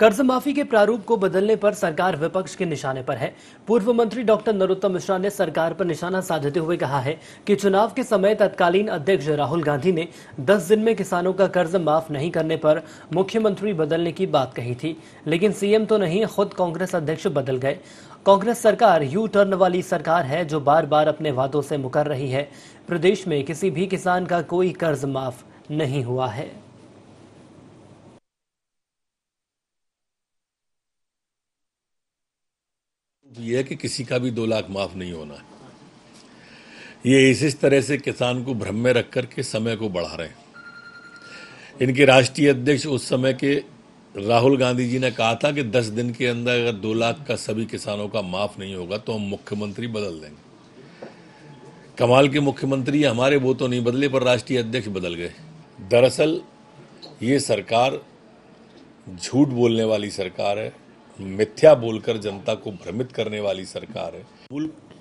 कर्ज माफी के प्रारूप को बदलने पर सरकार विपक्ष के निशाने पर है पूर्व मंत्री डॉक्टर नरोत्तम मिश्रा ने सरकार पर निशाना साधते हुए कहा है कि चुनाव के समय तत्कालीन अध्यक्ष राहुल गांधी ने 10 दिन में किसानों का कर्ज माफ नहीं करने पर मुख्यमंत्री बदलने की बात कही थी लेकिन सीएम तो नहीं खुद कांग्रेस अध्यक्ष बदल गए कांग्रेस सरकार यू टर्न वाली सरकार है जो बार बार अपने वादों से मुकर रही है प्रदेश में किसी भी किसान का कोई कर्ज माफ नहीं हुआ है यह है कि किसी का भी दो लाख माफ नहीं होना है ये इस इस तरह से किसान को भ्रम में रख कर के समय को बढ़ा रहे हैं इनके राष्ट्रीय अध्यक्ष उस समय के राहुल गांधी जी ने कहा था कि दस दिन के अंदर अगर दो लाख का सभी किसानों का माफ नहीं होगा तो हम मुख्यमंत्री बदल देंगे कमाल के मुख्यमंत्री हमारे वो तो नहीं बदले पर राष्ट्रीय अध्यक्ष बदल गए दरअसल ये सरकार झूठ बोलने वाली सरकार है मिथ्या बोलकर जनता को भ्रमित करने वाली सरकार है